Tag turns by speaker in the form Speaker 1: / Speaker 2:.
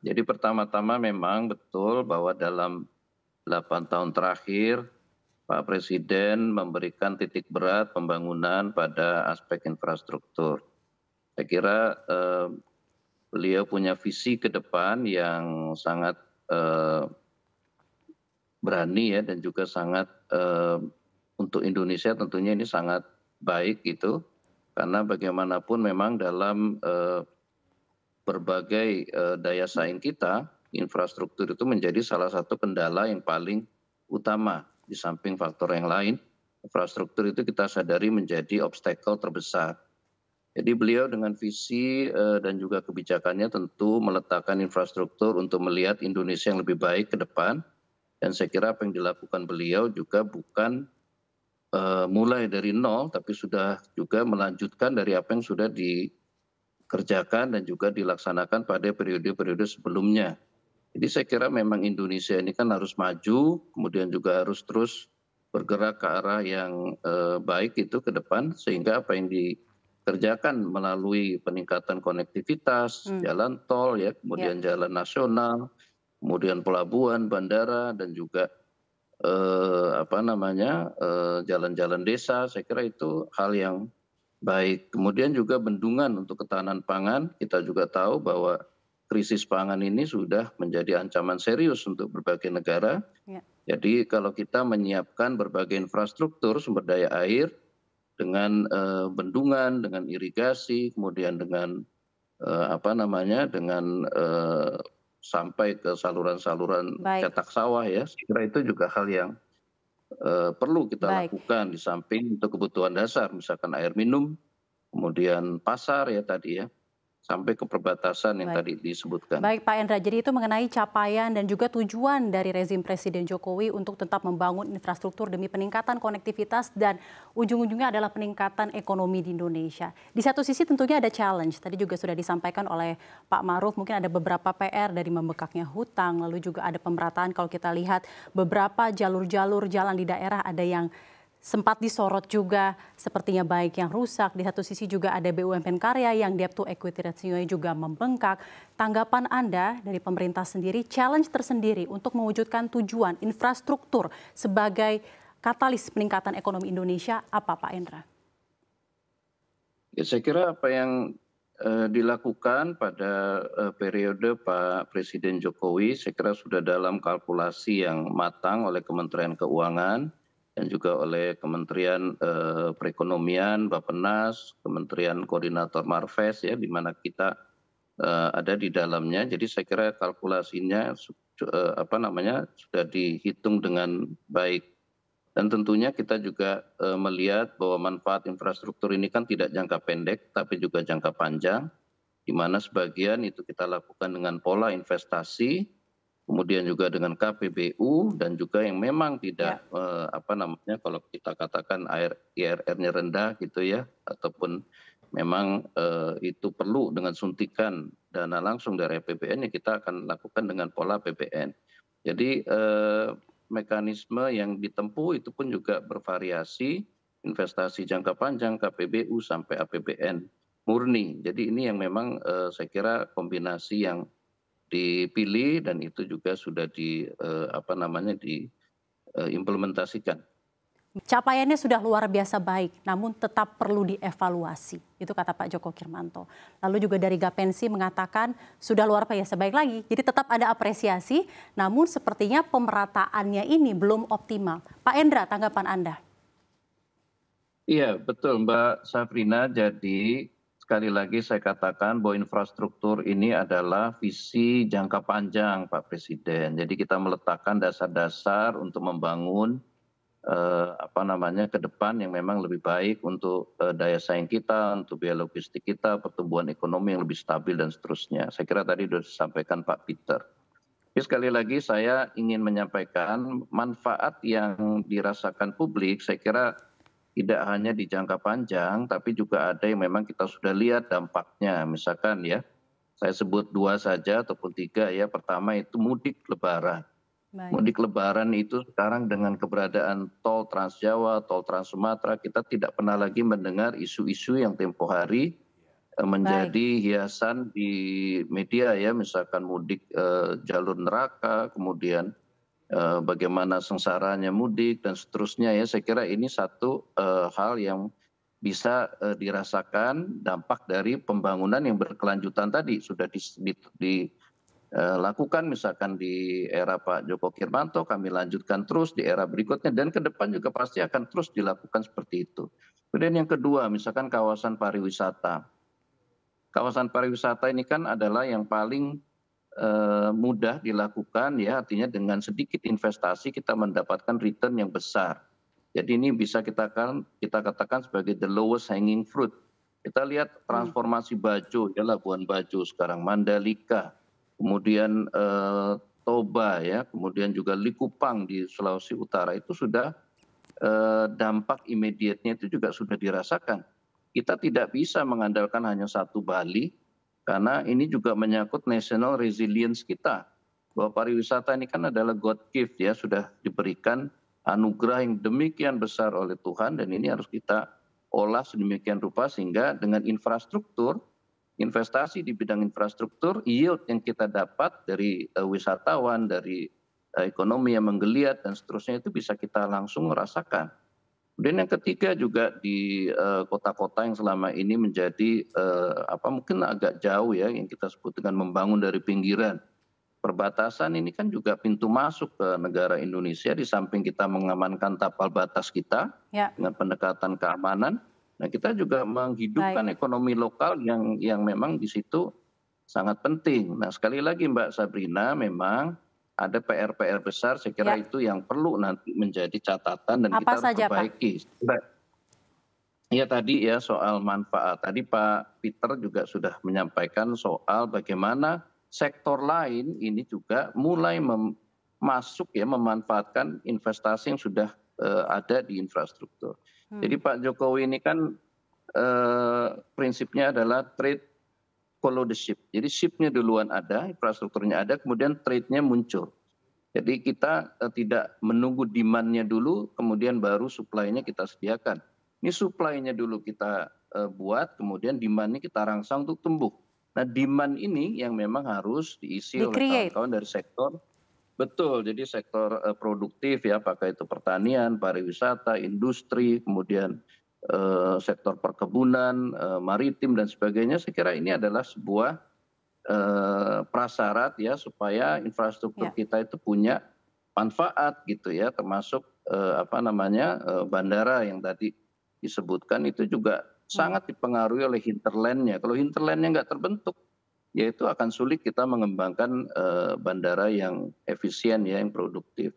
Speaker 1: Jadi pertama-tama memang betul bahwa dalam 8 tahun terakhir Pak Presiden memberikan titik berat pembangunan pada aspek infrastruktur. Saya kira eh, beliau punya visi ke depan yang sangat eh, berani ya dan juga sangat eh, untuk Indonesia tentunya ini sangat baik gitu karena bagaimanapun memang dalam eh, berbagai eh, daya saing kita, infrastruktur itu menjadi salah satu kendala yang paling utama di samping faktor yang lain. Infrastruktur itu kita sadari menjadi obstacle terbesar. Jadi beliau dengan visi eh, dan juga kebijakannya tentu meletakkan infrastruktur untuk melihat Indonesia yang lebih baik ke depan. Dan saya kira apa yang dilakukan beliau juga bukan eh, mulai dari nol, tapi sudah juga melanjutkan dari apa yang sudah di kerjakan dan juga dilaksanakan pada periode periode sebelumnya. Jadi saya kira memang Indonesia ini kan harus maju, kemudian juga harus terus bergerak ke arah yang eh, baik itu ke depan sehingga apa yang dikerjakan melalui peningkatan konektivitas, hmm. jalan tol ya, kemudian yeah. jalan nasional, kemudian pelabuhan, bandara dan juga eh, apa namanya eh, jalan-jalan eh, desa, saya kira itu hal yang baik kemudian juga bendungan untuk ketahanan pangan kita juga tahu bahwa krisis pangan ini sudah menjadi ancaman serius untuk berbagai negara ya. jadi kalau kita menyiapkan berbagai infrastruktur sumber daya air dengan eh, bendungan, dengan irigasi, kemudian dengan eh, apa namanya, dengan eh, sampai ke saluran-saluran cetak sawah ya, saya kira itu juga hal yang Eh, perlu kita Baik. lakukan di samping untuk kebutuhan dasar misalkan air minum kemudian pasar ya tadi ya sampai ke perbatasan yang Baik. tadi disebutkan. Baik
Speaker 2: Pak Endra, jadi itu mengenai capaian dan juga tujuan dari rezim Presiden Jokowi untuk tetap membangun infrastruktur demi peningkatan konektivitas dan ujung-ujungnya adalah peningkatan ekonomi di Indonesia. Di satu sisi tentunya ada challenge, tadi juga sudah disampaikan oleh Pak Maruf, mungkin ada beberapa PR dari membekaknya hutang, lalu juga ada pemerataan kalau kita lihat beberapa jalur-jalur jalan di daerah ada yang sempat disorot juga sepertinya baik yang rusak. Di satu sisi juga ada BUMN Karya yang debt to equity ratio juga membengkak. Tanggapan Anda dari pemerintah sendiri, challenge tersendiri untuk mewujudkan tujuan infrastruktur sebagai katalis peningkatan ekonomi Indonesia apa Pak Endra?
Speaker 1: Ya, saya kira apa yang uh, dilakukan pada uh, periode Pak Presiden Jokowi saya kira sudah dalam kalkulasi yang matang oleh Kementerian Keuangan dan juga oleh Kementerian eh, Perekonomian, Bappenas, Kementerian Koordinator Marves ya di mana kita eh, ada di dalamnya. Jadi saya kira kalkulasinya eh, apa namanya sudah dihitung dengan baik. Dan tentunya kita juga eh, melihat bahwa manfaat infrastruktur ini kan tidak jangka pendek tapi juga jangka panjang di mana sebagian itu kita lakukan dengan pola investasi kemudian juga dengan KPBU dan juga yang memang tidak ya. uh, apa namanya kalau kita katakan air IRR-nya rendah gitu ya ataupun memang uh, itu perlu dengan suntikan dana langsung dari APBN yang kita akan lakukan dengan pola APBN. Jadi uh, mekanisme yang ditempuh itu pun juga bervariasi investasi jangka panjang KPBU sampai APBN murni. Jadi ini yang memang uh, saya kira kombinasi yang dipilih dan itu juga sudah di eh, apa namanya diimplementasikan. Eh,
Speaker 2: Capaiannya sudah luar biasa baik, namun tetap perlu dievaluasi. Itu kata Pak Joko Kirmanto. Lalu juga dari Gapensi mengatakan sudah luar biasa baik lagi. Jadi tetap ada apresiasi, namun sepertinya pemerataannya ini belum optimal. Pak Endra, tanggapan Anda?
Speaker 1: Iya, betul Mbak Safrina. Jadi sekali lagi saya katakan bahwa infrastruktur ini adalah visi jangka panjang Pak Presiden. Jadi kita meletakkan dasar-dasar untuk membangun eh, apa namanya ke depan yang memang lebih baik untuk eh, daya saing kita, untuk biaya logistik kita, pertumbuhan ekonomi yang lebih stabil dan seterusnya. Saya kira tadi sudah disampaikan Pak Peter. Jadi sekali lagi saya ingin menyampaikan manfaat yang dirasakan publik saya kira tidak hanya di jangka panjang, tapi juga ada yang memang kita sudah lihat dampaknya. Misalkan ya, saya sebut dua saja ataupun tiga ya. Pertama itu mudik lebaran. Baik. Mudik lebaran itu sekarang dengan keberadaan tol Trans Jawa, tol Trans Sumatera, kita tidak pernah lagi mendengar isu-isu yang tempo hari eh, menjadi Baik. hiasan di media ya, misalkan mudik eh, jalur neraka, kemudian Eh, bagaimana sengsaranya mudik dan seterusnya ya saya kira ini satu eh, hal yang bisa eh, dirasakan dampak dari pembangunan yang berkelanjutan tadi sudah dilakukan misalkan di era Pak Joko Kirmanto kami lanjutkan terus di era berikutnya dan ke depan juga pasti akan terus dilakukan seperti itu. Kemudian yang kedua misalkan kawasan pariwisata. Kawasan pariwisata ini kan adalah yang paling Eh, mudah dilakukan ya artinya dengan sedikit investasi kita mendapatkan return yang besar. Jadi ini bisa kita kan kita katakan sebagai the lowest hanging fruit. Kita lihat hmm. transformasi baju ya Labuan Bajo sekarang Mandalika, kemudian eh, Toba ya, kemudian juga Likupang di Sulawesi Utara itu sudah eh, dampak immediate-nya itu juga sudah dirasakan. Kita tidak bisa mengandalkan hanya satu Bali, karena ini juga menyangkut national resilience kita bahwa pariwisata ini kan adalah God gift ya sudah diberikan anugerah yang demikian besar oleh Tuhan dan ini harus kita olah sedemikian rupa sehingga dengan infrastruktur investasi di bidang infrastruktur yield yang kita dapat dari eh, wisatawan dari eh, ekonomi yang menggeliat dan seterusnya itu bisa kita langsung merasakan Kemudian yang ketiga juga di eh, kota-kota yang selama ini menjadi eh, apa mungkin agak jauh ya yang kita sebut dengan membangun dari pinggiran. Perbatasan ini kan juga pintu masuk ke negara Indonesia di samping kita mengamankan tapal batas kita ya. dengan pendekatan keamanan. Nah, kita juga menghidupkan Baik. ekonomi lokal yang yang memang di situ sangat penting. Nah, sekali lagi Mbak Sabrina memang ada PR-PR besar. Saya kira ya. itu yang perlu nanti menjadi catatan dan Apa kita saja, perbaiki. Pak? Iya tadi ya soal manfaat. Tadi Pak Peter juga sudah menyampaikan soal bagaimana sektor lain ini juga mulai mem masuk ya memanfaatkan investasi yang sudah uh, ada di infrastruktur. Hmm. Jadi Pak Jokowi ini kan uh, prinsipnya adalah trade follow the ship. Jadi shipnya duluan ada, infrastrukturnya ada, kemudian trade-nya muncul. Jadi kita eh, tidak menunggu demand-nya dulu, kemudian baru supply-nya kita sediakan. Ini supply-nya dulu kita eh, buat, kemudian demand-nya kita rangsang untuk tumbuh. Nah demand ini yang memang harus diisi Di oleh kawan-kawan dari sektor. Betul, jadi sektor eh, produktif ya, apakah itu pertanian, pariwisata, industri, kemudian Eh, sektor perkebunan eh, maritim dan sebagainya saya kira ini adalah sebuah eh, prasyarat ya supaya infrastruktur ya. kita itu punya manfaat gitu ya termasuk apa namanya bandara yang tadi disebutkan itu juga ya. sangat dipengaruhi oleh hinterlandnya kalau hinterlandnya nggak terbentuk yaitu akan sulit kita mengembangkan bandara yang efisien ya yang produktif